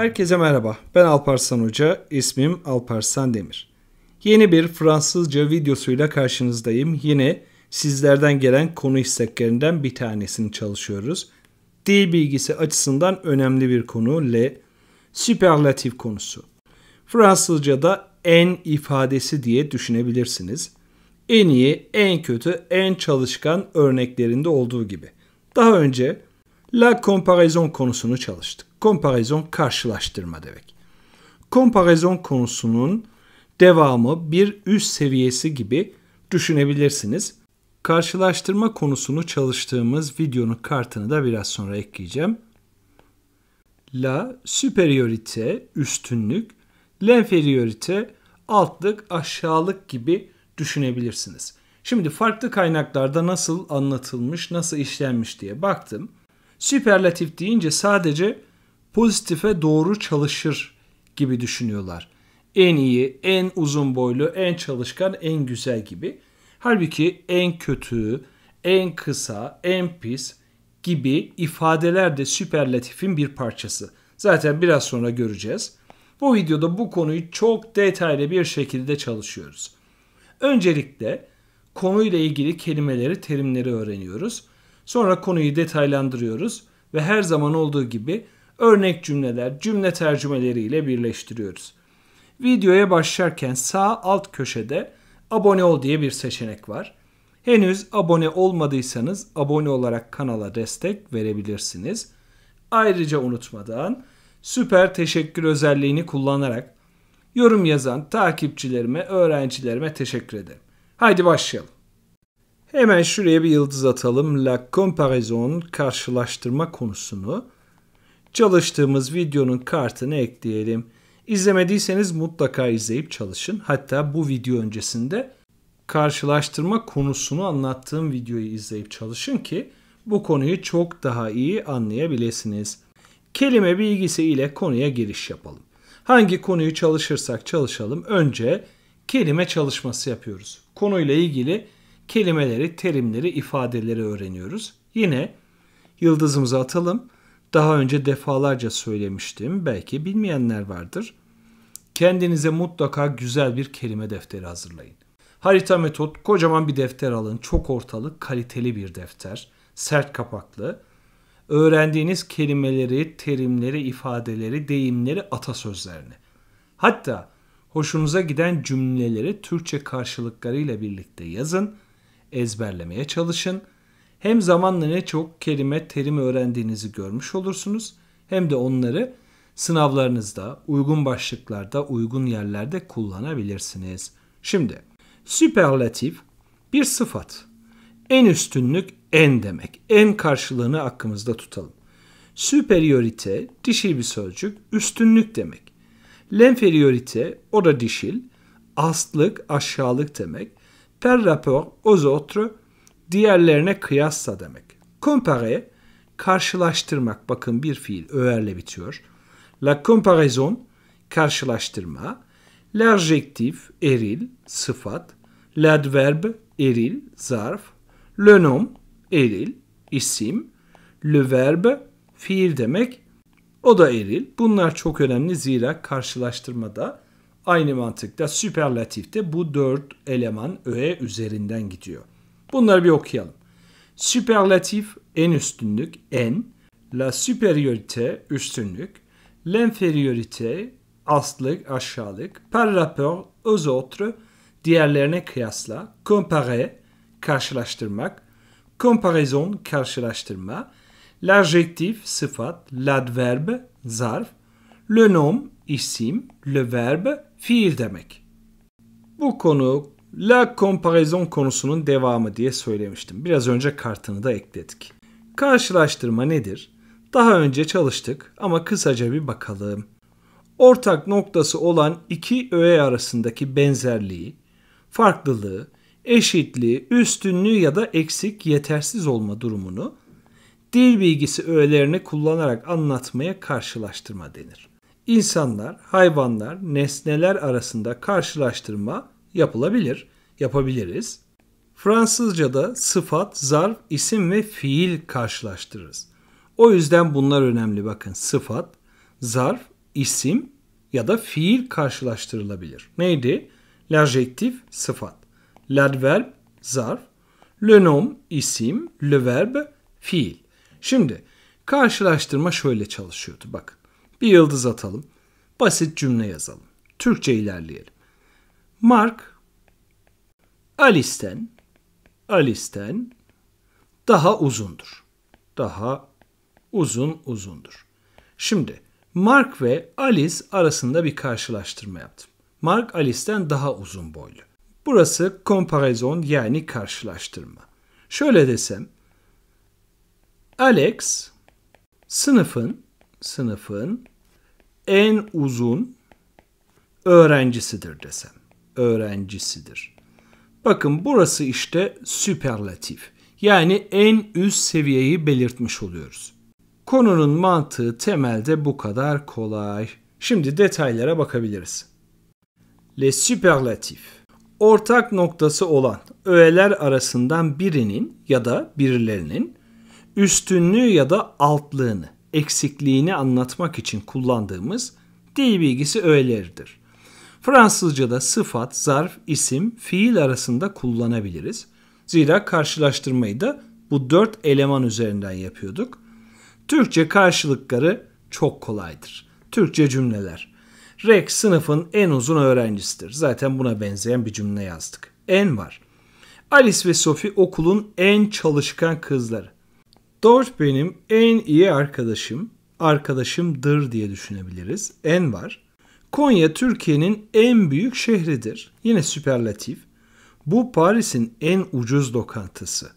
Herkese merhaba. Ben Alparslan Hoca, ismim Alparslan Demir. Yeni bir Fransızca videosuyla karşınızdayım. Yine sizlerden gelen konu isteklerinden bir tanesini çalışıyoruz. Dil bilgisi açısından önemli bir konu le süperlatif konusu. Fransızca'da en ifadesi diye düşünebilirsiniz. En iyi, en kötü, en çalışkan örneklerinde olduğu gibi. Daha önce La comparaison konusunu çalıştık. Comparaison karşılaştırma demek. Comparaison konusunun devamı bir üst seviyesi gibi düşünebilirsiniz. Karşılaştırma konusunu çalıştığımız videonun kartını da biraz sonra ekleyeceğim. La superiorite üstünlük, l'inferiorite altlık, aşağılık gibi düşünebilirsiniz. Şimdi farklı kaynaklarda nasıl anlatılmış, nasıl işlenmiş diye baktım. Süperlatif deyince sadece pozitife doğru çalışır gibi düşünüyorlar. En iyi, en uzun boylu, en çalışkan, en güzel gibi. Halbuki en kötü, en kısa, en pis gibi ifadeler de süperlatifin bir parçası. Zaten biraz sonra göreceğiz. Bu videoda bu konuyu çok detaylı bir şekilde çalışıyoruz. Öncelikle konuyla ilgili kelimeleri, terimleri öğreniyoruz. Sonra konuyu detaylandırıyoruz ve her zaman olduğu gibi örnek cümleler, cümle tercümeleriyle birleştiriyoruz. Videoya başlarken sağ alt köşede abone ol diye bir seçenek var. Henüz abone olmadıysanız abone olarak kanala destek verebilirsiniz. Ayrıca unutmadan süper teşekkür özelliğini kullanarak yorum yazan takipçilerime, öğrencilerime teşekkür ederim. Haydi başlayalım. Hemen şuraya bir yıldız atalım. La comparaison karşılaştırma konusunu çalıştığımız videonun kartını ekleyelim. İzlemediyseniz mutlaka izleyip çalışın. Hatta bu video öncesinde karşılaştırma konusunu anlattığım videoyu izleyip çalışın ki bu konuyu çok daha iyi anlayabilirsiniz. Kelime bilgisi ile konuya giriş yapalım. Hangi konuyu çalışırsak çalışalım önce kelime çalışması yapıyoruz. Konuyla ilgili kelimeleri, terimleri, ifadeleri öğreniyoruz. Yine yıldızımızı atalım. Daha önce defalarca söylemiştim. Belki bilmeyenler vardır. Kendinize mutlaka güzel bir kelime defteri hazırlayın. Harita metot kocaman bir defter alın. Çok ortalık, kaliteli bir defter. Sert kapaklı. Öğrendiğiniz kelimeleri, terimleri, ifadeleri, deyimleri, atasözlerini. Hatta hoşunuza giden cümleleri Türkçe karşılıklarıyla birlikte yazın ezberlemeye çalışın. Hem zamanla ne çok kelime, terim öğrendiğinizi görmüş olursunuz hem de onları sınavlarınızda uygun başlıklarda, uygun yerlerde kullanabilirsiniz. Şimdi süperlatif bir sıfat. En üstünlük en demek. En karşılığını aklımızda tutalım. Superiorite dişil bir sözcük, üstünlük demek. Lenferiorite o da dişil, astlık, aşağılık demek per rapport aux autres diğerlerine kıyasla demek. Comparer karşılaştırmak bakın bir fiil öğerle bitiyor. La comparaison karşılaştırma, l'adjectif eril sıfat, l'adverbe eril zarf, le nom eril isim, le verbe fiil demek. O da eril. Bunlar çok önemli zira karşılaştırmada Aynı mantıkta süperlatifte bu dört eleman öğe üzerinden gidiyor. Bunları bir okuyalım. Süperlatif en üstünlük en, la supériorité üstünlük, l'infériorité astlık aşağılık, par rapport aux autres diğerlerine kıyasla, comparer karşılaştırmak, comparaison karşılaştırma, l'adjectif sıfat, l'adverbe zarf, le nom isim, le verbe fiil demek. Bu konu la comparaison konusunun devamı diye söylemiştim. Biraz önce kartını da ekledik. Karşılaştırma nedir? Daha önce çalıştık ama kısaca bir bakalım. Ortak noktası olan iki öğe arasındaki benzerliği, farklılığı, eşitliği, üstünlüğü ya da eksik, yetersiz olma durumunu dil bilgisi öğelerini kullanarak anlatmaya karşılaştırma denir insanlar, hayvanlar, nesneler arasında karşılaştırma yapılabilir, yapabiliriz. Fransızca'da sıfat, zarf, isim ve fiil karşılaştırırız. O yüzden bunlar önemli bakın. Sıfat, zarf, isim ya da fiil karşılaştırılabilir. Neydi? L'adjectif sıfat, l'adverb zarf, le nom isim, le verbe fiil. Şimdi karşılaştırma şöyle çalışıyordu bakın. Bir yıldız atalım. Basit cümle yazalım. Türkçe ilerleyelim. Mark Alisten, Alisten daha uzundur. Daha uzun uzundur. Şimdi Mark ve Alice arasında bir karşılaştırma yaptım. Mark Alice'ten daha uzun boylu. Burası comparison yani karşılaştırma. Şöyle desem Alex sınıfın sınıfın en uzun öğrencisidir desem. Öğrencisidir. Bakın burası işte süperlatif. Yani en üst seviyeyi belirtmiş oluyoruz. Konunun mantığı temelde bu kadar kolay. Şimdi detaylara bakabiliriz. Le superlatif. Ortak noktası olan öğeler arasından birinin ya da birilerinin üstünlüğü ya da altlığını eksikliğini anlatmak için kullandığımız dil bilgisi öğeleridir. Fransızca'da sıfat, zarf, isim, fiil arasında kullanabiliriz. Zira karşılaştırmayı da bu dört eleman üzerinden yapıyorduk. Türkçe karşılıkları çok kolaydır. Türkçe cümleler. Rex sınıfın en uzun öğrencisidir. Zaten buna benzeyen bir cümle yazdık. En var. Alice ve Sophie okulun en çalışkan kızları. George benim en iyi arkadaşım, arkadaşımdır diye düşünebiliriz. En var. Konya Türkiye'nin en büyük şehridir. Yine süperlatif. Bu Paris'in en ucuz lokantası.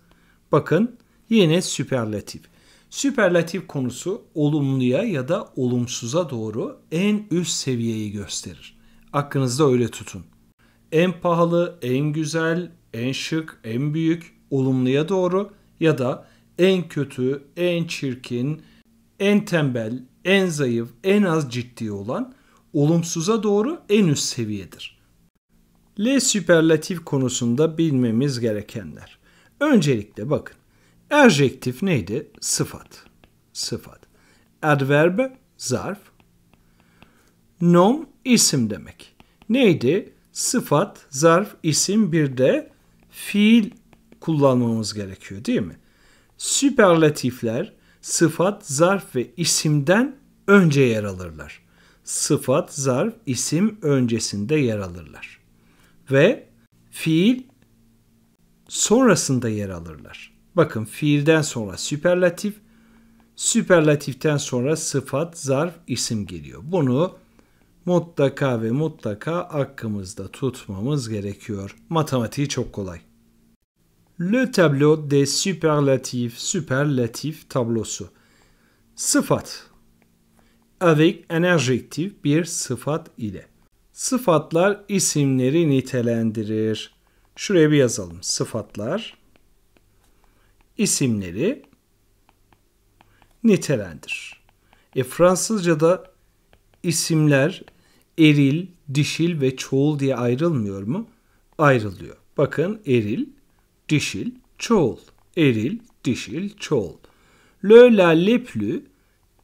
Bakın yine süperlatif. Süperlatif konusu olumluya ya da olumsuza doğru en üst seviyeyi gösterir. Aklınızda öyle tutun. En pahalı, en güzel, en şık, en büyük olumluya doğru ya da en kötü, en çirkin, en tembel, en zayıf, en az ciddi olan olumsuza doğru en üst seviyedir. L süperlatif konusunda bilmemiz gerekenler. Öncelikle bakın. Erjektif neydi? Sıfat. Sıfat. Adverb, zarf. Nom isim demek. Neydi? Sıfat, zarf, isim bir de fiil kullanmamız gerekiyor değil mi? Süperlatifler sıfat, zarf ve isimden önce yer alırlar. Sıfat, zarf, isim öncesinde yer alırlar. Ve fiil sonrasında yer alırlar. Bakın fiilden sonra süperlatif, süperlatiften sonra sıfat, zarf, isim geliyor. Bunu mutlaka ve mutlaka aklımızda tutmamız gerekiyor. Matematiği çok kolay. Le tableau des superlatifs, superlatif tablosu. Sıfat. Avec un adjectif bir sıfat ile. Sıfatlar isimleri nitelendirir. Şuraya bir yazalım. Sıfatlar isimleri nitelendir. E Fransızca'da isimler eril, dişil ve çoğul diye ayrılmıyor mu? Ayrılıyor. Bakın eril dişil, çoğul. Eril, dişil, çoğul. Le, la, leplü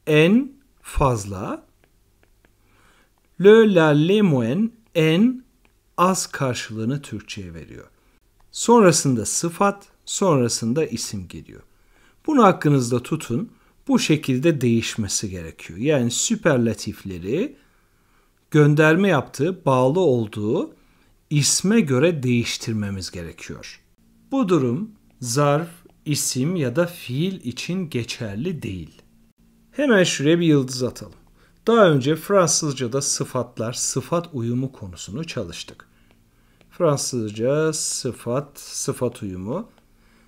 en fazla. Le, la, lemuen en az karşılığını Türkçe'ye veriyor. Sonrasında sıfat, sonrasında isim geliyor. Bunu hakkınızda tutun. Bu şekilde değişmesi gerekiyor. Yani süperlatifleri gönderme yaptığı, bağlı olduğu isme göre değiştirmemiz gerekiyor. Bu durum zarf, isim ya da fiil için geçerli değil. Hemen şuraya bir yıldız atalım. Daha önce Fransızca'da sıfatlar, sıfat uyumu konusunu çalıştık. Fransızca sıfat, sıfat uyumu.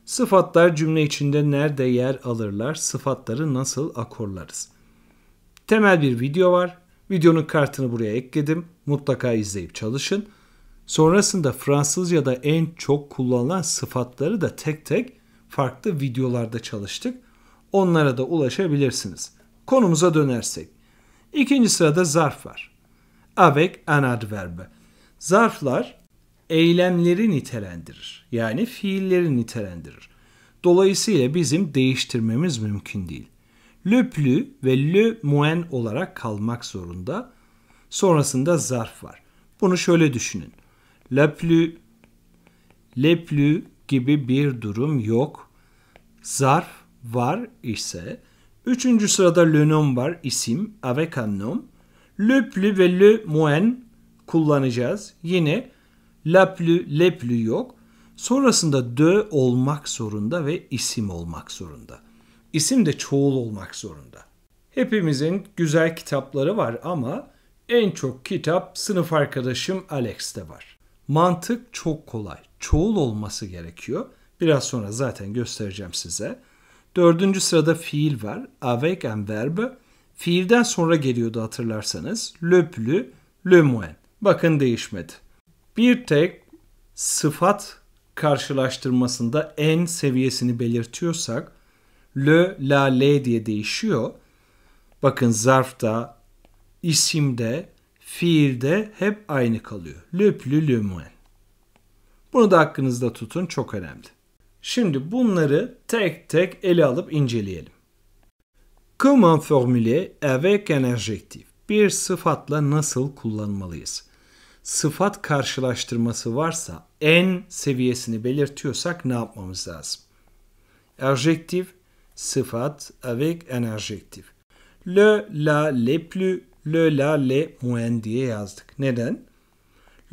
Sıfatlar cümle içinde nerede yer alırlar, sıfatları nasıl akorlarız? Temel bir video var. Videonun kartını buraya ekledim. Mutlaka izleyip çalışın. Sonrasında Fransızca'da en çok kullanılan sıfatları da tek tek farklı videolarda çalıştık. Onlara da ulaşabilirsiniz. Konumuza dönersek. İkinci sırada zarf var. Avec un adverbe. Zarflar eylemleri nitelendirir. Yani fiilleri nitelendirir. Dolayısıyla bizim değiştirmemiz mümkün değil. Le plus ve le moins olarak kalmak zorunda. Sonrasında zarf var. Bunu şöyle düşünün. Leplü, leplü gibi bir durum yok. Zarf var ise. Üçüncü sırada le nom var isim avec un nom. Le plus ve le moins kullanacağız. Yine la plus, le plus yok. Sonrasında de olmak zorunda ve isim olmak zorunda. İsim de çoğul olmak zorunda. Hepimizin güzel kitapları var ama en çok kitap sınıf arkadaşım Alex'te var. Mantık çok kolay. Çoğul olması gerekiyor. Biraz sonra zaten göstereceğim size. Dördüncü sırada fiil var. Avec en verbe. Fiilden sonra geliyordu hatırlarsanız. Le plus, le moins. Bakın değişmedi. Bir tek sıfat karşılaştırmasında en seviyesini belirtiyorsak le, la, le diye değişiyor. Bakın zarfta, isimde fiilde hep aynı kalıyor. Lüplü lümuen. Bunu da aklınızda tutun çok önemli. Şimdi bunları tek tek ele alıp inceleyelim. Comment formül'e avec un adjectif? Bir sıfatla nasıl kullanmalıyız? Sıfat karşılaştırması varsa en seviyesini belirtiyorsak ne yapmamız lazım? Adjektif, sıfat avec un adjectif. Le, la, les plus, le la le muen diye yazdık. Neden?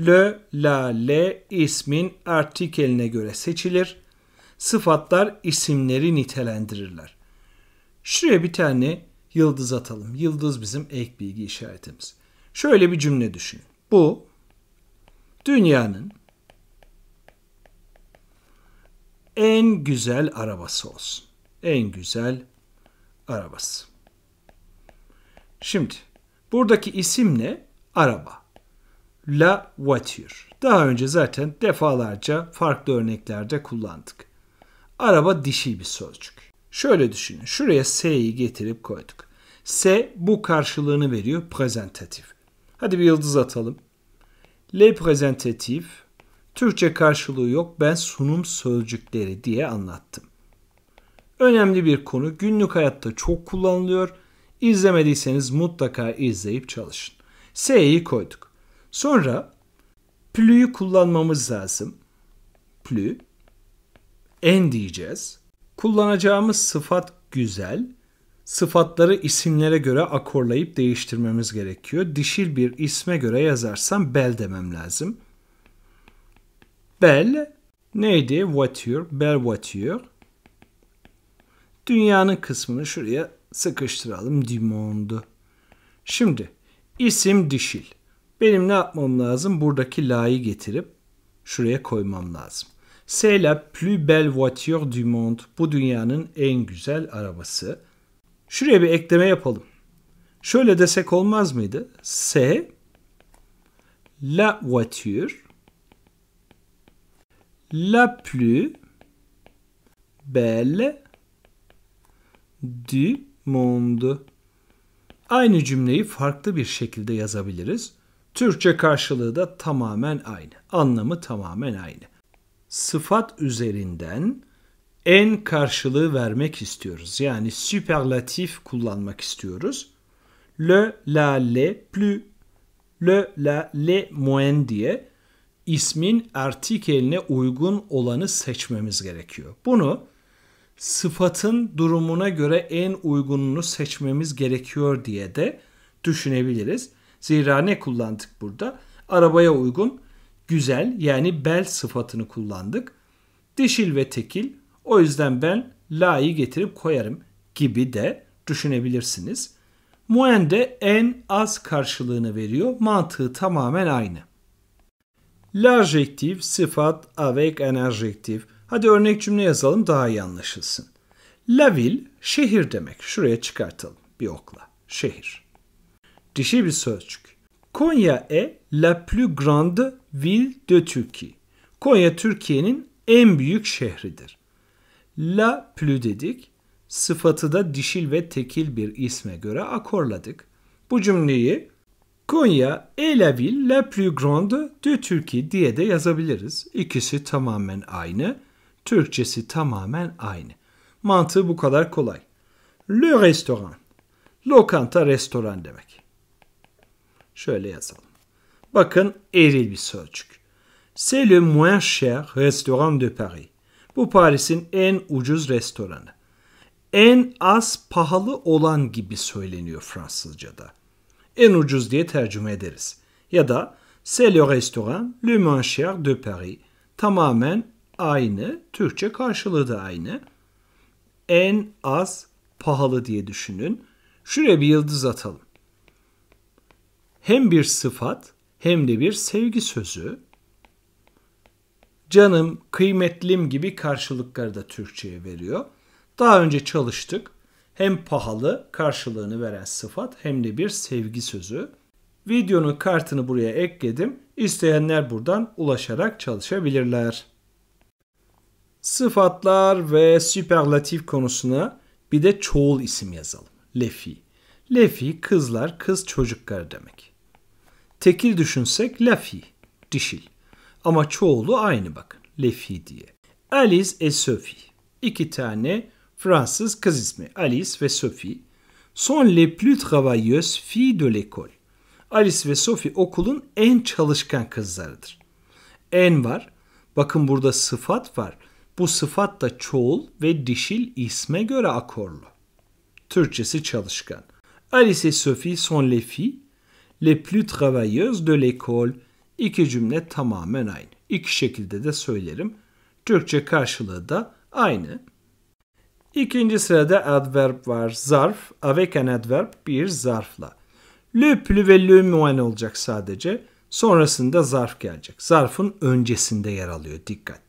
Le, la, le ismin artikeline göre seçilir. Sıfatlar isimleri nitelendirirler. Şuraya bir tane yıldız atalım. Yıldız bizim ek bilgi işaretimiz. Şöyle bir cümle düşün. Bu dünyanın en güzel arabası olsun. En güzel arabası. Şimdi Buradaki isim ne? Araba. La voiture. Daha önce zaten defalarca farklı örneklerde kullandık. Araba dişi bir sözcük. Şöyle düşünün. Şuraya s'yi getirip koyduk. S bu karşılığını veriyor prezentatif. Hadi bir yıldız atalım. Le prezentatif Türkçe karşılığı yok. Ben sunum sözcükleri diye anlattım. Önemli bir konu. Günlük hayatta çok kullanılıyor İzlemediyseniz mutlaka izleyip çalışın. S'yi koyduk. Sonra plü'yü kullanmamız lazım. Plü. En diyeceğiz. Kullanacağımız sıfat güzel. Sıfatları isimlere göre akorlayıp değiştirmemiz gerekiyor. Dişil bir isme göre yazarsam bel demem lazım. Bel neydi? Voiture, bel voiture. Dünyanın kısmını şuraya sıkıştıralım Dimondu. Şimdi isim dişil. Benim ne yapmam lazım? Buradaki la'yı getirip şuraya koymam lazım. C'est la plus belle voiture du monde. Bu dünyanın en güzel arabası. Şuraya bir ekleme yapalım. Şöyle desek olmaz mıydı? C'est la voiture la plus belle du monde. Aynı cümleyi farklı bir şekilde yazabiliriz. Türkçe karşılığı da tamamen aynı. Anlamı tamamen aynı. Sıfat üzerinden en karşılığı vermek istiyoruz. Yani süperlatif kullanmak istiyoruz. Le, la, le, plus, le, la, le, moins diye ismin artikeline uygun olanı seçmemiz gerekiyor. Bunu sıfatın durumuna göre en uygununu seçmemiz gerekiyor diye de düşünebiliriz. Zira ne kullandık burada? Arabaya uygun güzel yani bel sıfatını kullandık. Dişil ve tekil o yüzden ben la'yı getirip koyarım gibi de düşünebilirsiniz. Muen de en az karşılığını veriyor. Mantığı tamamen aynı. L'adjectif sıfat avec un adjectif. Hadi örnek cümle yazalım daha iyi anlaşılsın. La ville şehir demek. Şuraya çıkartalım bir okla. Şehir. Dişi bir sözcük. Konya e la plus grande ville de Turquie. Konya Türkiye'nin en büyük şehridir. La plus dedik. Sıfatı da dişil ve tekil bir isme göre akorladık. Bu cümleyi Konya est la ville la plus grande de Turquie diye de yazabiliriz. İkisi tamamen aynı Türkçesi tamamen aynı. Mantığı bu kadar kolay. Le restoran. Lokanta restoran demek. Şöyle yazalım. Bakın eril bir sözcük. C'est le moins cher restaurant de Paris. Bu Paris'in en ucuz restoranı. En az pahalı olan gibi söyleniyor Fransızca'da. En ucuz diye tercüme ederiz. Ya da C'est le restaurant le moins cher de Paris. Tamamen aynı. Türkçe karşılığı da aynı. En az pahalı diye düşünün. Şuraya bir yıldız atalım. Hem bir sıfat hem de bir sevgi sözü. Canım, kıymetlim gibi karşılıkları da Türkçe'ye veriyor. Daha önce çalıştık. Hem pahalı karşılığını veren sıfat hem de bir sevgi sözü. Videonun kartını buraya ekledim. İsteyenler buradan ulaşarak çalışabilirler. Sıfatlar ve süperlatif konusuna bir de çoğul isim yazalım. Lefi. Lefi kızlar, kız çocukları demek. Tekil düşünsek lafi, dişil. Ama çoğulu aynı bakın. Lefi diye. Alice et Sophie. İki tane Fransız kız ismi. Alice ve Sophie. Son les plus travailleuses filles de l'école. Alice ve Sophie okulun en çalışkan kızlarıdır. En var. Bakın burada sıfat var. Bu sıfat da çoğul ve dişil isme göre akorlu. Türkçesi çalışkan. Alice et Sophie sont les filles les plus travailleuses de l'école. İki cümle tamamen aynı. İki şekilde de söylerim. Türkçe karşılığı da aynı. İkinci sırada adverb var. Zarf avec un adverb bir zarfla. Le plus ve le moins olacak sadece. Sonrasında zarf gelecek. Zarfın öncesinde yer alıyor. Dikkat.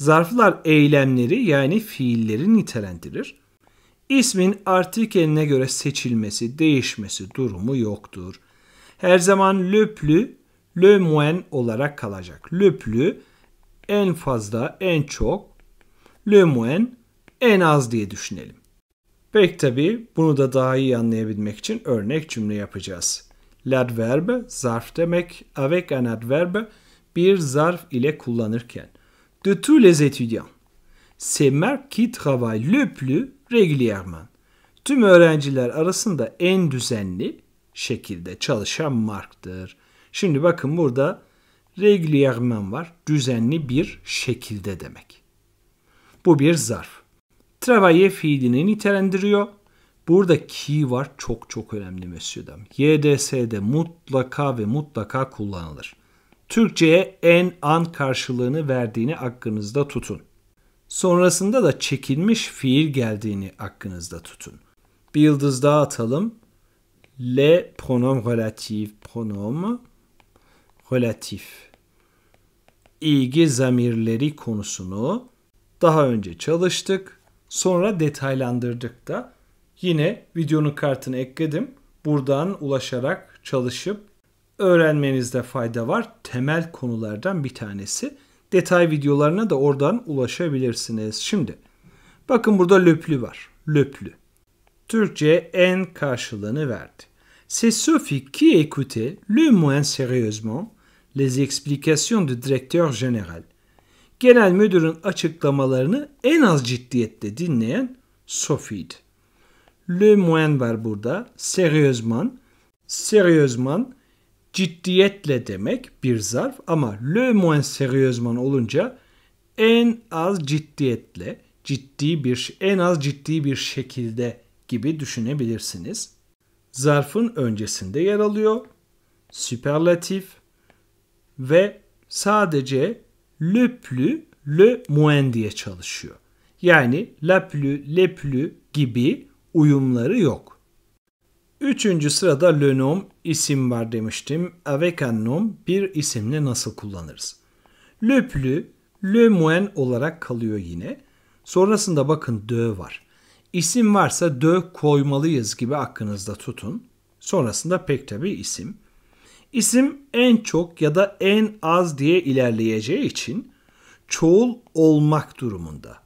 Zarflar eylemleri yani fiilleri nitelendirir. İsmin artikeline göre seçilmesi, değişmesi durumu yoktur. Her zaman le plus, le moins olarak kalacak. Le plus en fazla, en çok, le moins en az diye düşünelim. Pek tabi bunu da daha iyi anlayabilmek için örnek cümle yapacağız. L'adverbe zarf demek, avec un adverbe bir zarf ile kullanırken de tous les étudiants. C'est Marc qui travaille le plus régulièrement. Tüm öğrenciler arasında en düzenli şekilde çalışan Mark'tır. Şimdi bakın burada régulièrement var. Düzenli bir şekilde demek. Bu bir zarf. Travailler fiilini nitelendiriyor. Burada ki var çok çok önemli Mesut'am. YDS'de mutlaka ve mutlaka kullanılır. Türkçe'ye en an karşılığını verdiğini aklınızda tutun. Sonrasında da çekilmiş fiil geldiğini aklınızda tutun. Bir yıldız daha atalım. Le pronom relatif pronom relatif. İlgi zamirleri konusunu daha önce çalıştık. Sonra detaylandırdık da. Yine videonun kartını ekledim. Buradan ulaşarak çalışıp öğrenmenizde fayda var. Temel konulardan bir tanesi. Detay videolarına da oradan ulaşabilirsiniz. Şimdi bakın burada löplü var. Löplü. Türkçe en karşılığını verdi. C'est Sophie qui écoutait le moins sérieusement les explications du directeur général. Genel müdürün açıklamalarını en az ciddiyetle dinleyen Sophie'di. Le moins var burada. Sérieusement. Sérieusement ciddiyetle demek bir zarf ama le moins sérieusement olunca en az ciddiyetle ciddi bir en az ciddi bir şekilde gibi düşünebilirsiniz. Zarfın öncesinde yer alıyor. Süperlatif ve sadece le plus le moins diye çalışıyor. Yani la plus, le plus gibi uyumları yok. Üçüncü sırada le nom isim var demiştim. Avec un nom bir isimle nasıl kullanırız? Le plus, le moins olarak kalıyor yine. Sonrasında bakın de var. İsim varsa de koymalıyız gibi aklınızda tutun. Sonrasında pek tabi isim. İsim en çok ya da en az diye ilerleyeceği için çoğul olmak durumunda.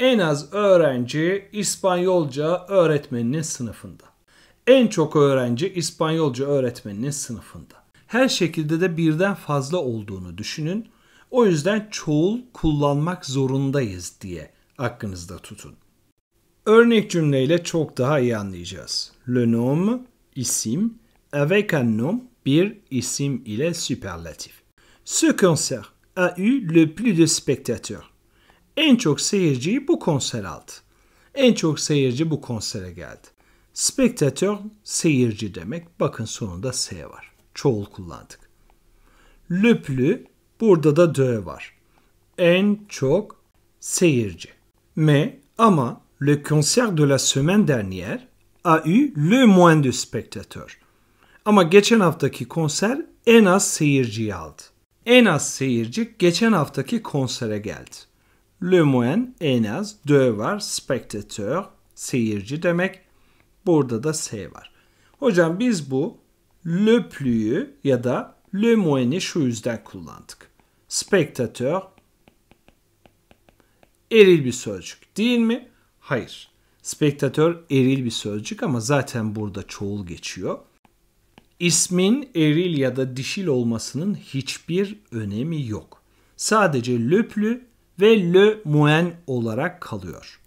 En az öğrenci İspanyolca öğretmeninin sınıfında. En çok öğrenci İspanyolca öğretmeninin sınıfında. Her şekilde de birden fazla olduğunu düşünün. O yüzden çoğul kullanmak zorundayız diye aklınızda tutun. Örnek cümleyle çok daha iyi anlayacağız. Le nom, isim, avec un nom, bir isim ile süperlatif. Ce concert a eu le plus de spectateurs. En çok seyirciyi bu konser aldı. En çok seyirci bu konsere geldi. Spektatör seyirci demek. Bakın sonunda S var. Çoğul kullandık. Lüplü burada da D var. En çok seyirci. Me ama le concert de la semaine dernière a eu le moins de spectateurs. Ama geçen haftaki konser en az seyirci aldı. En az seyirci geçen haftaki konsere geldi. Le moins en az de var spectateur seyirci demek. Burada da S var. Hocam biz bu le plus'ü ya da le moyen'i şu yüzden kullandık. Spectateur eril bir sözcük değil mi? Hayır. Spektatör eril bir sözcük ama zaten burada çoğul geçiyor. İsmin eril ya da dişil olmasının hiçbir önemi yok. Sadece löplü ve le moyen olarak kalıyor.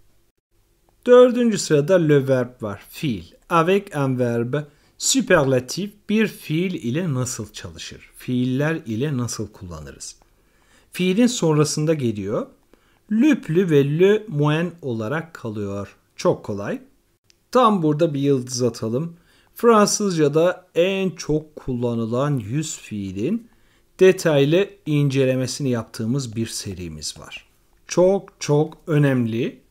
Dördüncü sırada le verb var. Fiil. Avec un verbe superlatif bir fiil ile nasıl çalışır? Fiiller ile nasıl kullanırız? Fiilin sonrasında geliyor. Lüplü ve lü moen olarak kalıyor. Çok kolay. Tam burada bir yıldız atalım. Fransızca'da en çok kullanılan yüz fiilin detaylı incelemesini yaptığımız bir serimiz var. Çok çok önemli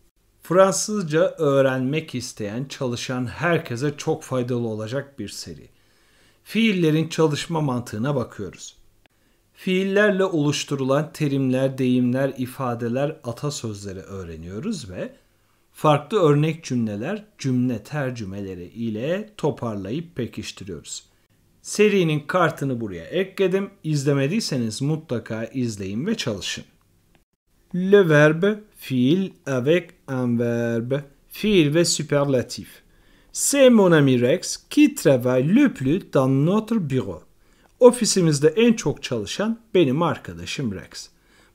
Fransızca öğrenmek isteyen, çalışan herkese çok faydalı olacak bir seri. Fiillerin çalışma mantığına bakıyoruz. Fiillerle oluşturulan terimler, deyimler, ifadeler, atasözleri öğreniyoruz ve farklı örnek cümleler, cümle tercümeleri ile toparlayıp pekiştiriyoruz. Serinin kartını buraya ekledim. İzlemediyseniz mutlaka izleyin ve çalışın. Le verbe Fiil avec un verbe. Fiil ve superlatif. C'est mon ami Rex qui travaille le plus dans notre bureau. Ofisimizde en çok çalışan benim arkadaşım Rex.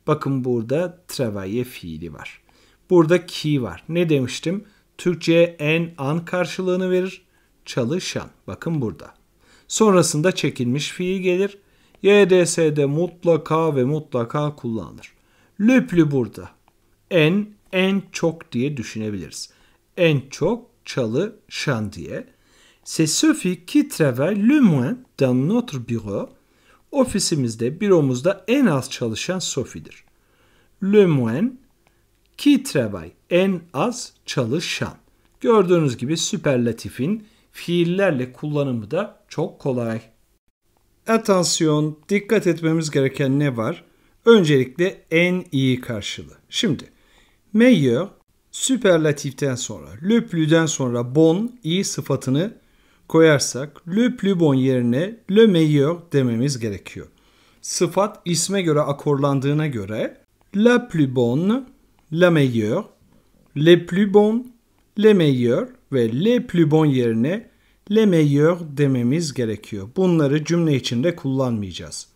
Bakın burada travaille fiili var. Burada ki var. Ne demiştim? Türkçe en an karşılığını verir. Çalışan. Bakın burada. Sonrasında çekilmiş fiil gelir. YDS'de mutlaka ve mutlaka kullanılır. Löplü burada en, en çok diye düşünebiliriz. En çok çalı şan diye. C'est Sophie qui travaille le moins dans notre bureau. Ofisimizde, büromuzda en az çalışan Sophie'dir. Le moins qui travaille, en az çalışan. Gördüğünüz gibi süperlatifin fiillerle kullanımı da çok kolay. Attention, dikkat etmemiz gereken ne var? Öncelikle en iyi karşılığı. Şimdi meilleur süperlatiften sonra le plus'den sonra bon iyi sıfatını koyarsak le plus bon yerine le meilleur dememiz gerekiyor. Sıfat isme göre akorlandığına göre la plus bonne, la meilleure, le plus bon, le meilleur ve le plus bon yerine le meilleur dememiz gerekiyor. Bunları cümle içinde kullanmayacağız.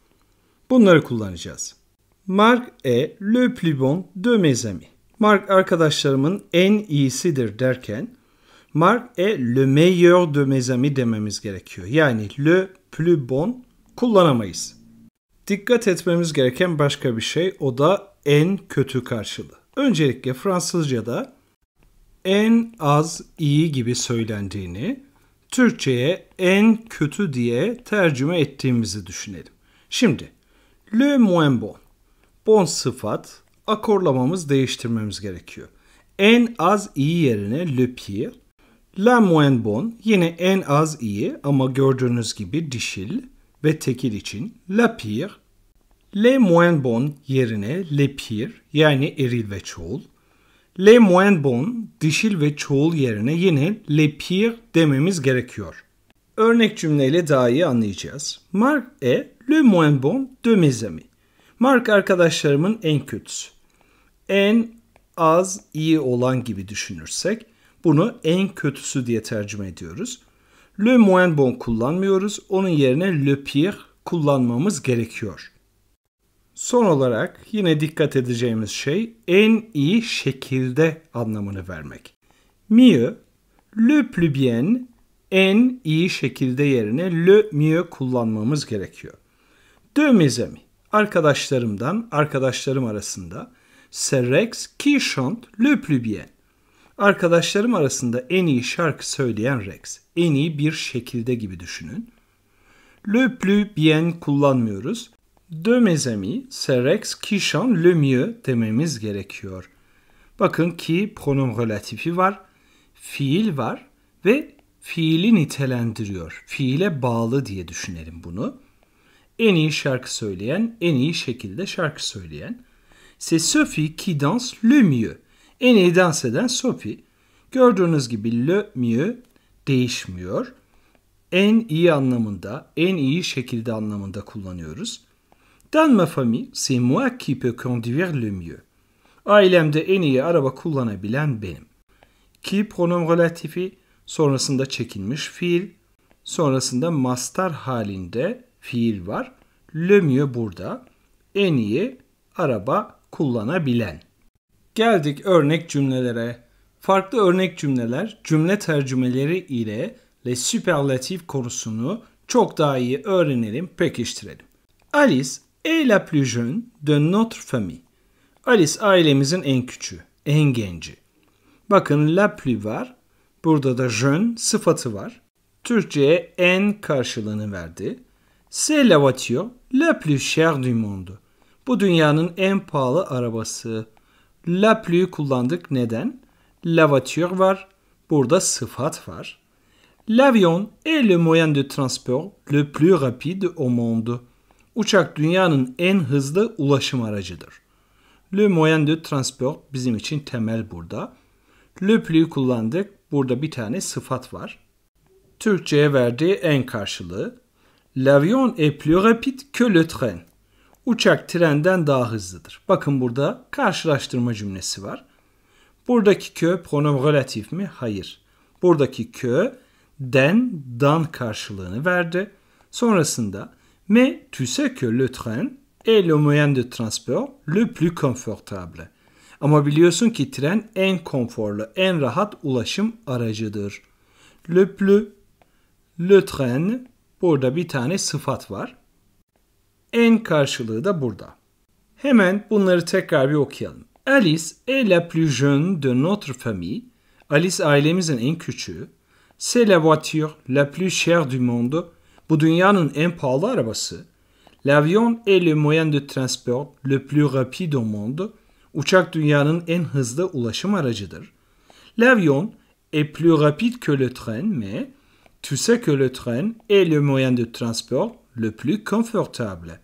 Bunları kullanacağız. Marc est le plus bon de mes amis. Mark arkadaşlarımın en iyisidir derken Mark e le meilleur de mes amis dememiz gerekiyor. Yani le plus bon kullanamayız. Dikkat etmemiz gereken başka bir şey o da en kötü karşılığı. Öncelikle Fransızca'da en az iyi gibi söylendiğini Türkçe'ye en kötü diye tercüme ettiğimizi düşünelim. Şimdi le moins bon. Bon sıfat akorlamamız, değiştirmemiz gerekiyor. En az iyi yerine le pire. La moins bon yine en az iyi ama gördüğünüz gibi dişil ve tekil için la pire. Le moins bon yerine le pire yani eril ve çoğul. Le moins bon dişil ve çoğul yerine yine le pire dememiz gerekiyor. Örnek cümleyle daha iyi anlayacağız. Mark est le moins bon de mes amis. Mark arkadaşlarımın en kötüsü en az iyi olan gibi düşünürsek bunu en kötüsü diye tercüme ediyoruz. Le moins bon kullanmıyoruz. Onun yerine le pire kullanmamız gerekiyor. Son olarak yine dikkat edeceğimiz şey en iyi şekilde anlamını vermek. Mieux, le plus bien en iyi şekilde yerine le mieux kullanmamız gerekiyor. De mes amis, arkadaşlarımdan, arkadaşlarım arasında Serrex qui chante le plus bien. Arkadaşlarım arasında en iyi şarkı söyleyen Rex. En iyi bir şekilde gibi düşünün. Le plus bien kullanmıyoruz. De mes amis, c'est qui chante le mieux dememiz gerekiyor. Bakın ki pronom relatifi var, fiil var ve fiili nitelendiriyor. Fiile bağlı diye düşünelim bunu. En iyi şarkı söyleyen, en iyi şekilde şarkı söyleyen c'est Sophie qui danse le mieux. En iyi dans eden Sophie. Gördüğünüz gibi le mieux değişmiyor. En iyi anlamında, en iyi şekilde anlamında kullanıyoruz. Dans ma famille, c'est moi qui peux conduire le mieux. Ailemde en iyi araba kullanabilen benim. Ki pronom relatifi, sonrasında çekilmiş fiil, sonrasında mastar halinde fiil var. Le mieux burada. En iyi araba kullanabilen. Geldik örnek cümlelere. Farklı örnek cümleler cümle tercümeleri ile le superlatif konusunu çok daha iyi öğrenelim, pekiştirelim. Alice est la plus jeune de notre famille. Alice ailemizin en küçüğü, en genci. Bakın la plus var. Burada da jeune sıfatı var. Türkçe'ye en karşılığını verdi. C'est la voiture la plus chère du monde. Bu dünyanın en pahalı arabası. La plu'yu kullandık. Neden? La voiture var. Burada sıfat var. L'avion est le moyen de transport le plus rapide au monde. Uçak dünyanın en hızlı ulaşım aracıdır. Le moyen de transport bizim için temel burada. Le plus kullandık. Burada bir tane sıfat var. Türkçe'ye verdiği en karşılığı. L'avion est plus rapide que le train. Uçak trenden daha hızlıdır. Bakın burada karşılaştırma cümlesi var. Buradaki kö pronom relatif mi? Hayır. Buradaki kö den, dan karşılığını verdi. Sonrasında me tu sais que le train est le moyen de transport le plus confortable. Ama biliyorsun ki tren en konforlu, en rahat ulaşım aracıdır. Le plus, le train, burada bir tane sıfat var en karşılığı da burada. Hemen bunları tekrar bir okuyalım. Alice est la plus jeune de notre famille. Alice ailemizin en küçüğü. C'est la voiture la plus chère du monde. Bu dünyanın en pahalı arabası. L'avion est le moyen de transport le plus rapide au monde. Uçak dünyanın en hızlı ulaşım aracıdır. L'avion est plus rapide que le train, mais tu sais que le train est le moyen de transport le plus confortable.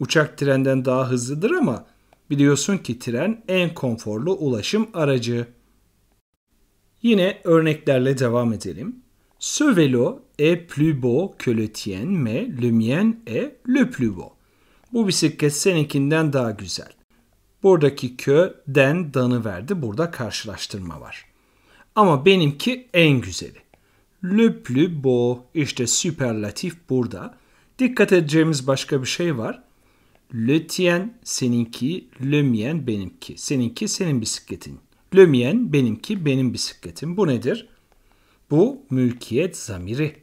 Uçak trenden daha hızlıdır ama biliyorsun ki tren en konforlu ulaşım aracı. Yine örneklerle devam edelim. Ce vélo est plus beau que le tien mais le mien est le plus beau. Bu bisiklet seninkinden daha güzel. Buradaki kö den danı verdi. Burada karşılaştırma var. Ama benimki en güzeli. Le plus beau işte süperlatif burada. Dikkat edeceğimiz başka bir şey var. Le tien seninki, le mien benimki. Seninki senin bisikletin. Le mien benimki benim bisikletim. Bu nedir? Bu mülkiyet zamiri.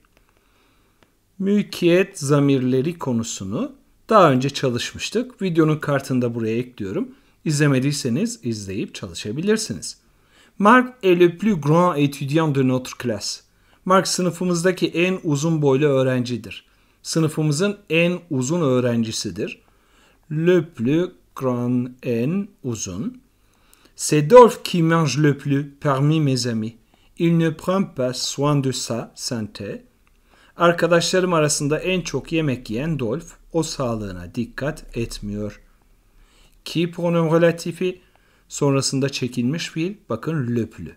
Mülkiyet zamirleri konusunu daha önce çalışmıştık. Videonun kartını da buraya ekliyorum. İzlemediyseniz izleyip çalışabilirsiniz. Mark est le plus grand étudiant de notre classe. Mark sınıfımızdaki en uzun boylu öğrencidir. Sınıfımızın en uzun öğrencisidir le plus grand en uzun. C'est Dolph qui mange le plus parmi mes amis. Il ne prend pas soin de sa santé. Arkadaşlarım arasında en çok yemek yiyen Dolph, o sağlığına dikkat etmiyor. Ki pronom relatifi sonrasında çekilmiş fiil bakın löplü.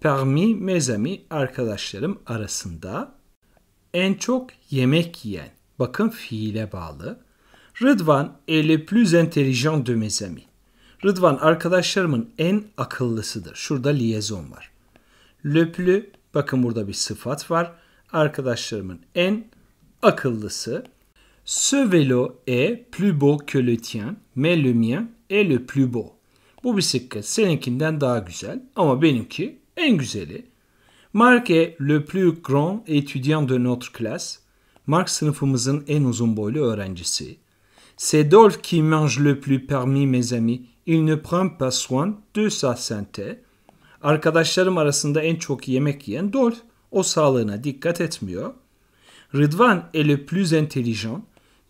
Parmi mes amis arkadaşlarım arasında en çok yemek yiyen bakın fiile bağlı. Rıdvan est le plus intelligent de mes amis. Rıdvan arkadaşlarımın en akıllısıdır. Şurada liaison var. Le plus, bakın burada bir sıfat var. Arkadaşlarımın en akıllısı. Ce vélo est plus beau que le tien, mais le mien est le plus beau. Bu bisiklet seninkinden daha güzel ama benimki en güzeli. Marc est le plus grand étudiant de notre classe. Mark sınıfımızın en uzun boylu öğrencisi. C'est Dolph qui mange le plus parmi mes amis. Il ne prend pas soin de sa santé. Arkadaşlarım arasında en çok yemek yiyen Dolph. O sağlığına dikkat etmiyor. Rıdvan est le plus intelligent.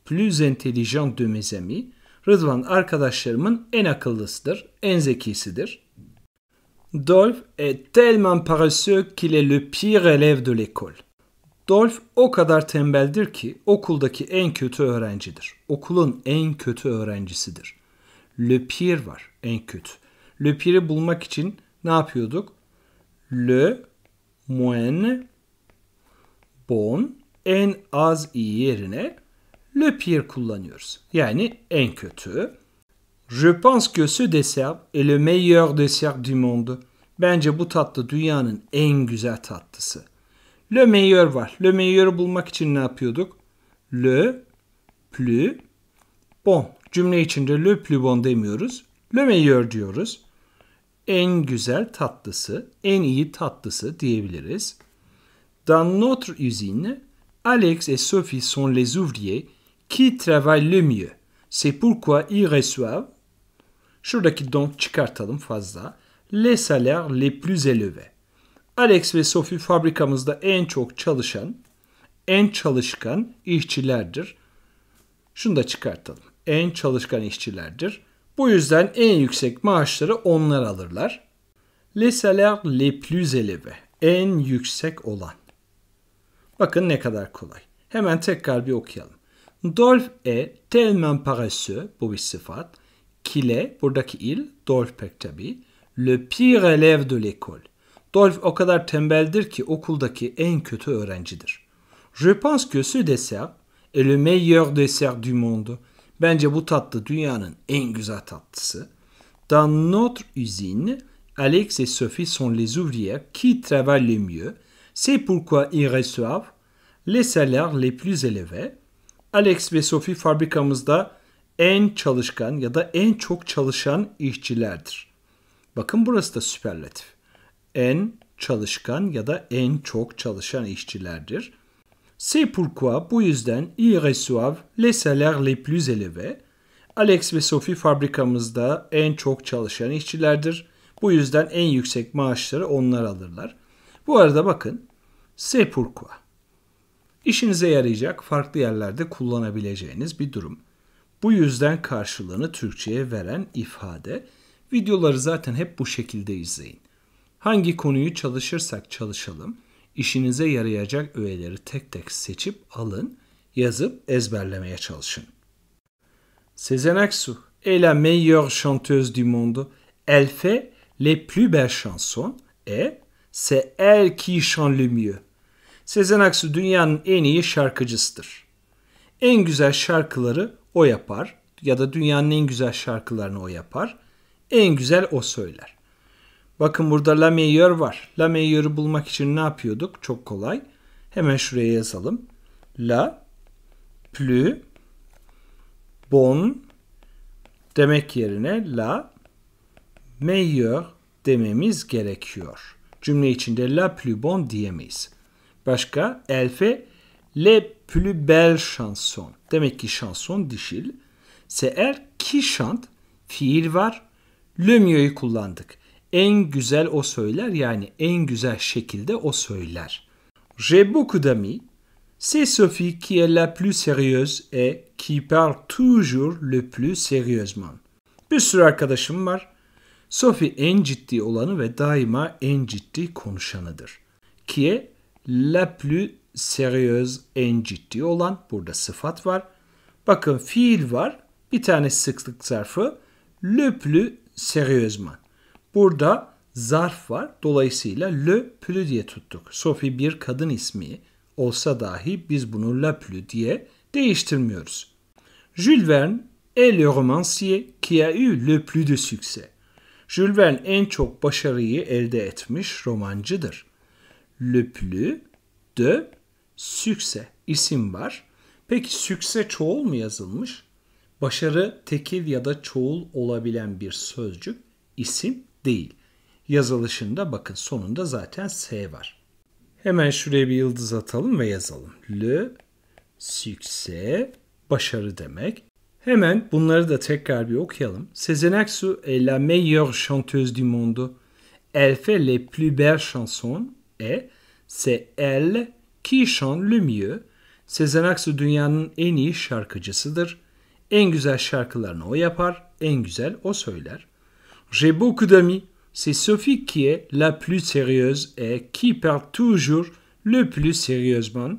Plus intelligent de mes amis. Rıdvan arkadaşlarımın en akıllısıdır, en zekisidir. Dolph est tellement paresseux qu'il est le pire élève de l'école. Dolf o kadar tembeldir ki okuldaki en kötü öğrencidir. Okulun en kötü öğrencisidir. Le Pire var en kötü. Le Pire'i bulmak için ne yapıyorduk? Le moyenne bon en az iyi yerine le pire kullanıyoruz. Yani en kötü. Je pense que ce dessert est le meilleur dessert du monde. Bence bu tatlı dünyanın en güzel tatlısı. Le meilleur var. Le meilleur'u bulmak için ne yapıyorduk? Le plus bon. Cümle içinde le plus bon demiyoruz. Le meilleur diyoruz. En güzel tatlısı, en iyi tatlısı diyebiliriz. Dans notre usine, Alex et Sophie sont les ouvriers qui travaillent le mieux. C'est pourquoi ils reçoivent Şuradaki don çıkartalım fazla. Les salaires les plus élevés. Alex ve Sophie fabrikamızda en çok çalışan, en çalışkan işçilerdir. Şunu da çıkartalım. En çalışkan işçilerdir. Bu yüzden en yüksek maaşları onlar alırlar. Les salaires les plus élevés. En yüksek olan. Bakın ne kadar kolay. Hemen tekrar bir okuyalım. Dolf est tellement paresseux, bu bir sıfat. Kile, buradaki il, Dolf pek tabi. Le pire élève de l'école Dolph o kadar tembeldir ki okuldaki en kötü öğrencidir. Je pense que ce dessert est le meilleur dessert du monde. Bence bu tatlı dünyanın en güzel tatlısı. Dans notre usine, Alex et Sophie sont les ouvrières qui travaillent le mieux. C'est pourquoi ils reçoivent les salaires les plus élevés. Alex ve Sophie fabrikamızda en çalışkan ya da en çok çalışan işçilerdir. Bakın burası da süperlatif en çalışkan ya da en çok çalışan işçilerdir. C'est pourquoi bu yüzden ils reçoivent les salaires les plus élevés. Alex ve Sophie fabrikamızda en çok çalışan işçilerdir. Bu yüzden en yüksek maaşları onlar alırlar. Bu arada bakın c'est pourquoi. İşinize yarayacak, farklı yerlerde kullanabileceğiniz bir durum. Bu yüzden karşılığını Türkçe'ye veren ifade. Videoları zaten hep bu şekilde izleyin. Hangi konuyu çalışırsak çalışalım, işinize yarayacak öğeleri tek tek seçip alın, yazıp ezberlemeye çalışın. Sezen Aksu est la meilleure chanteuse du monde. Elle fait les plus belles chansons et c'est elle qui chante le mieux. Sezen Aksu dünyanın en iyi şarkıcısıdır. En güzel şarkıları o yapar ya da dünyanın en güzel şarkılarını o yapar. En güzel o söyler. Bakın burada la meilleur var. La meilleur'u bulmak için ne yapıyorduk? Çok kolay. Hemen şuraya yazalım. La plus bon demek yerine la meilleur dememiz gerekiyor. Cümle içinde la plus bon diyemeyiz. Başka elfe le plus belle chanson. Demek ki şanson dişil. Seer ki chant fiil var. Le mieux'u kullandık. En güzel o söyler yani en güzel şekilde o söyler. J'ai beaucoup d'amis. C'est Sophie qui est la plus sérieuse et qui parle toujours le plus sérieusement. Bir sürü arkadaşım var. Sophie en ciddi olanı ve daima en ciddi konuşanıdır. Qui est la plus sérieuse en ciddi olan burada sıfat var. Bakın fiil var. Bir tane sıklık zarfı le plus sérieusement. Burada zarf var. Dolayısıyla le plü diye tuttuk. Sophie bir kadın ismi olsa dahi biz bunu la plü diye değiştirmiyoruz. Jules Verne est le romancier qui a eu le plus de succès. Jules Verne en çok başarıyı elde etmiş romancıdır. Le plus de succès isim var. Peki sükse çoğul mu yazılmış? Başarı tekil ya da çoğul olabilen bir sözcük isim değil. Yazılışında bakın sonunda zaten S var. Hemen şuraya bir yıldız atalım ve yazalım. Le succès başarı demek. Hemen bunları da tekrar bir okuyalım. Sezen Aksu est la meilleure chanteuse du monde. Elle fait les plus belles chansons et c'est elle qui chante le mieux. Sezen Aksu dünyanın en iyi şarkıcısıdır. En güzel şarkılarını o yapar, en güzel o söyler. J'ai beaucoup d'amis. C'est Sophie qui est la plus sérieuse et qui parle toujours le plus sérieusement.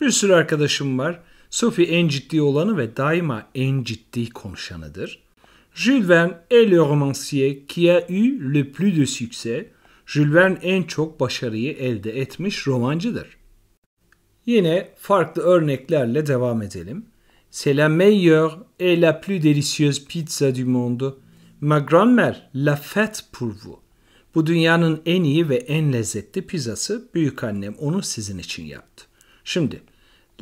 Bir sürü arkadaşım var. Sophie en ciddi olanı ve daima en ciddi konuşanıdır. Jules Verne est le romancier qui a eu le plus de succès. Jules Verne en çok başarıyı elde etmiş romancıdır. Yine farklı örneklerle devam edelim. C'est la meilleure et la plus délicieuse pizza du monde. Ma grand-mère l'a faite pour vous. Bu dünyanın en iyi ve en lezzetli pizzası büyük annem onu sizin için yaptı. Şimdi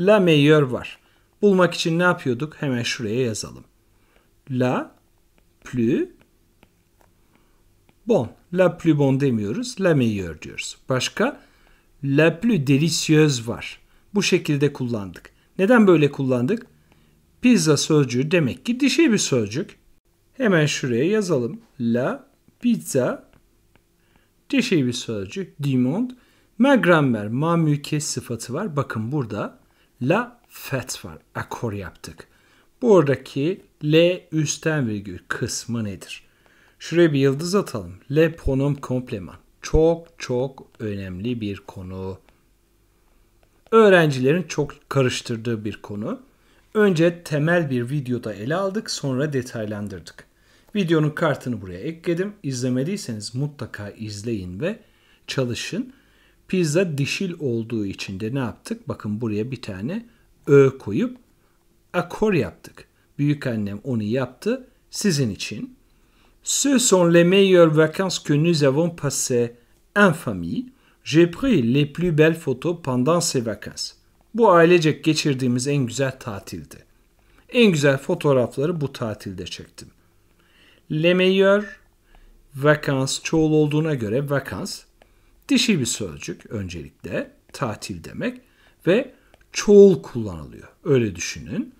la meilleure var. Bulmak için ne yapıyorduk? Hemen şuraya yazalım. La plus bon. La plus bon demiyoruz. La meilleure diyoruz. Başka? La plus délicieuse var. Bu şekilde kullandık. Neden böyle kullandık? Pizza sözcüğü demek ki dişi bir sözcük. Hemen şuraya yazalım. La pizza dişi bir sözcük. Dimond. Ma gramer, ma mülkiyet sıfatı var. Bakın burada la fet var. Akor yaptık. Buradaki L üstten virgül kısmı nedir? Şuraya bir yıldız atalım. Le pronom kompleman. Çok çok önemli bir konu. Öğrencilerin çok karıştırdığı bir konu. Önce temel bir videoda ele aldık, sonra detaylandırdık. Videonun kartını buraya ekledim. İzlemediyseniz mutlaka izleyin ve çalışın. Pizza dişil olduğu için de ne yaptık? Bakın buraya bir tane ö koyup akor yaptık. Büyük annem onu yaptı sizin için. Ce sont les meilleures vacances que nous avons passées en famille. J'ai pris les plus belles photos pendant ces vacances. Bu ailecek geçirdiğimiz en güzel tatildi. En güzel fotoğrafları bu tatilde çektim. Le meilleur vacans çoğul olduğuna göre vacans dişi bir sözcük öncelikle tatil demek ve çoğul kullanılıyor. Öyle düşünün.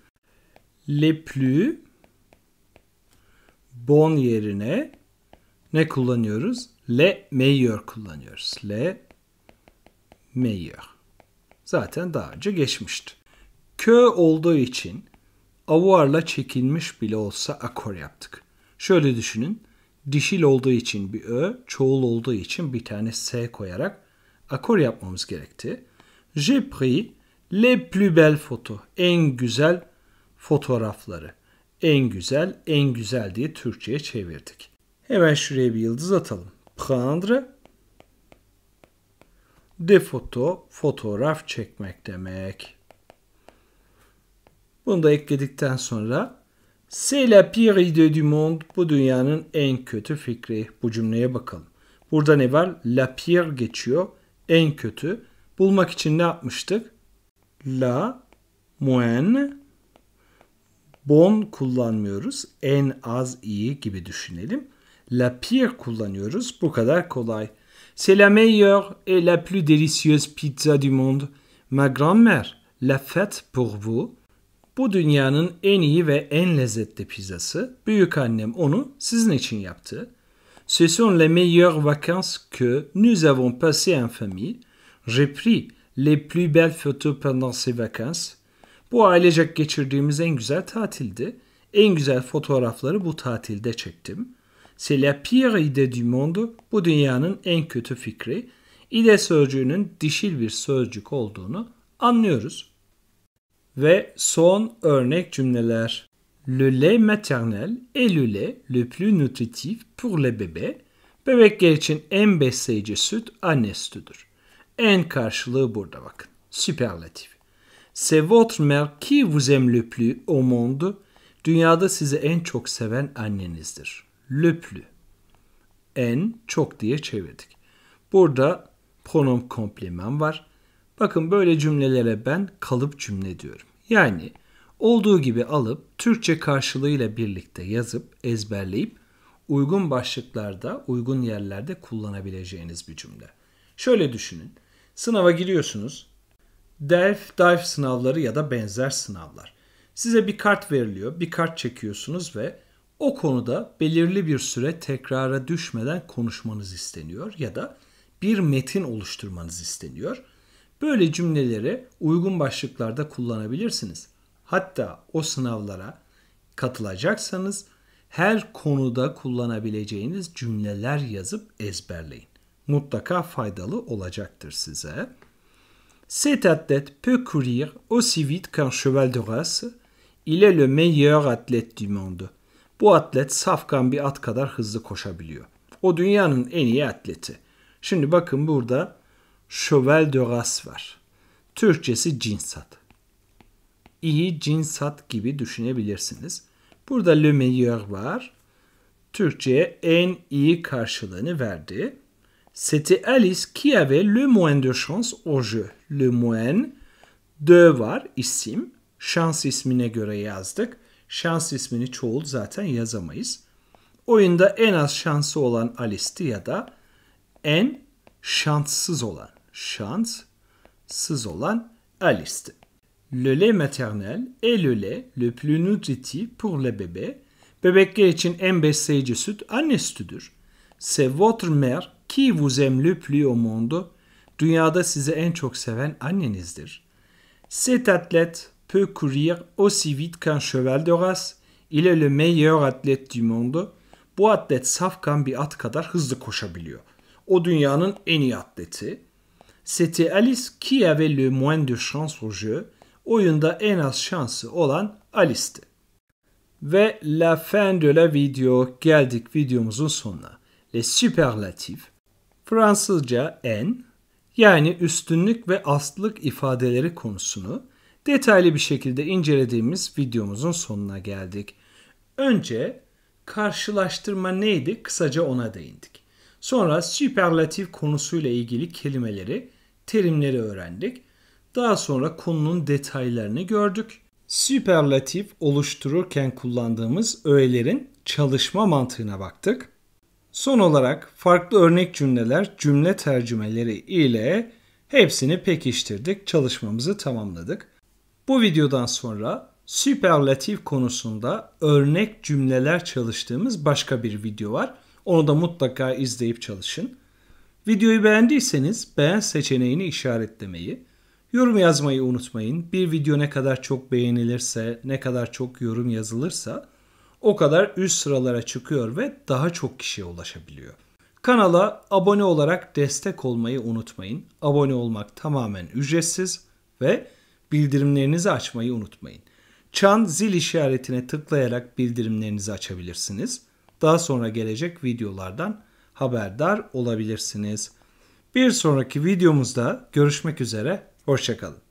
Le plus bon yerine ne kullanıyoruz? Le meilleur kullanıyoruz. Le meilleur. Zaten daha önce geçmişti. Kö olduğu için avuarla çekilmiş bile olsa akor yaptık. Şöyle düşünün. Dişil olduğu için bir ö, çoğul olduğu için bir tane s koyarak akor yapmamız gerekti. J'ai pris les plus belles photos. En güzel fotoğrafları. En güzel, en güzel diye Türkçe'ye çevirdik. Hemen şuraya bir yıldız atalım. Prendre de foto, fotoğraf çekmek demek. Bunu da ekledikten sonra C'est la pire idée du monde. Bu dünyanın en kötü fikri. Bu cümleye bakalım. Burada ne var? La pire geçiyor. En kötü. Bulmak için ne yapmıştık? La moins bon kullanmıyoruz. En az iyi gibi düşünelim. La pire kullanıyoruz. Bu kadar kolay. C'est la meilleure et la plus délicieuse pizza du monde. Ma grand-mère l'a faite pour vous. Bu dünyanın en iyi ve en lezzetli pizzası. Büyük annem onu sizin için yaptı. Ce sont les meilleures vacances que nous avons passées en famille. J'ai pris les plus belles photos pendant ces vacances. Bu ailecek geçirdiğimiz en güzel tatildi. En güzel fotoğrafları bu tatilde çektim. C'est la pire idée du monde. Bu dünyanın en kötü fikri. İde sözcüğünün dişil bir sözcük olduğunu anlıyoruz. Ve son örnek cümleler. Le lait maternel est le lait le plus nutritif pour les bébés. Bebekler için en besleyici süt anne sütüdür. En karşılığı burada bakın. Süperlatif. C'est votre mère qui vous aime le plus au monde. Dünyada sizi en çok seven annenizdir. Le plus. En çok diye çevirdik. Burada pronom komplemen var. Bakın böyle cümlelere ben kalıp cümle diyorum. Yani olduğu gibi alıp Türkçe karşılığıyla birlikte yazıp ezberleyip uygun başlıklarda, uygun yerlerde kullanabileceğiniz bir cümle. Şöyle düşünün. Sınava giriyorsunuz. DELF, DIVE sınavları ya da benzer sınavlar. Size bir kart veriliyor, bir kart çekiyorsunuz ve o konuda belirli bir süre tekrara düşmeden konuşmanız isteniyor ya da bir metin oluşturmanız isteniyor. Böyle cümleleri uygun başlıklarda kullanabilirsiniz. Hatta o sınavlara katılacaksanız her konuda kullanabileceğiniz cümleler yazıp ezberleyin. Mutlaka faydalı olacaktır size. Cet athlète peut courir aussi vite qu'un cheval de race. Il est le meilleur athlète du monde. Bu atlet safkan bir at kadar hızlı koşabiliyor. O dünyanın en iyi atleti. Şimdi bakın burada şövel de ras var. Türkçesi cinsat. İyi cinsat gibi düşünebilirsiniz. Burada le meilleur var. Türkçe'ye en iyi karşılığını verdi. C'était Alice qui avait le moins de chance au jeu. Le moins de var isim. Şans ismine göre yazdık. Şans ismini çoğul zaten yazamayız. Oyunda en az şansı olan Alice'ti ya da en şanssız olan şanssız olan Alice'ti. Le lait maternel est le lait le plus nutritif pour le bébé. Bebekler için en besleyici süt anne sütüdür. C'est votre mère qui vous aime le plus au monde. Dünyada sizi en çok seven annenizdir. Cet athlète peut courir aussi vite qu'un cheval de race. Il est le meilleur athlète du monde. Bu atlet safkan bir at kadar hızlı koşabiliyor. O dünyanın en iyi atleti. C'était Alice qui avait le moins de chance au jeu. Oyunda en az şansı olan Alice'ti. Ve la fin de la video geldik videomuzun sonuna. Les superlatif, Fransızca en yani üstünlük ve astlık ifadeleri konusunu detaylı bir şekilde incelediğimiz videomuzun sonuna geldik. Önce karşılaştırma neydi kısaca ona değindik. Sonra superlatif konusuyla ilgili kelimeleri terimleri öğrendik. Daha sonra konunun detaylarını gördük. Süperlatif oluştururken kullandığımız öğelerin çalışma mantığına baktık. Son olarak farklı örnek cümleler cümle tercümeleri ile hepsini pekiştirdik, çalışmamızı tamamladık. Bu videodan sonra süperlatif konusunda örnek cümleler çalıştığımız başka bir video var. Onu da mutlaka izleyip çalışın. Videoyu beğendiyseniz beğen seçeneğini işaretlemeyi, yorum yazmayı unutmayın. Bir video ne kadar çok beğenilirse, ne kadar çok yorum yazılırsa o kadar üst sıralara çıkıyor ve daha çok kişiye ulaşabiliyor. Kanala abone olarak destek olmayı unutmayın. Abone olmak tamamen ücretsiz ve bildirimlerinizi açmayı unutmayın. Çan zil işaretine tıklayarak bildirimlerinizi açabilirsiniz. Daha sonra gelecek videolardan haberdar olabilirsiniz. Bir sonraki videomuzda görüşmek üzere, hoşçakalın.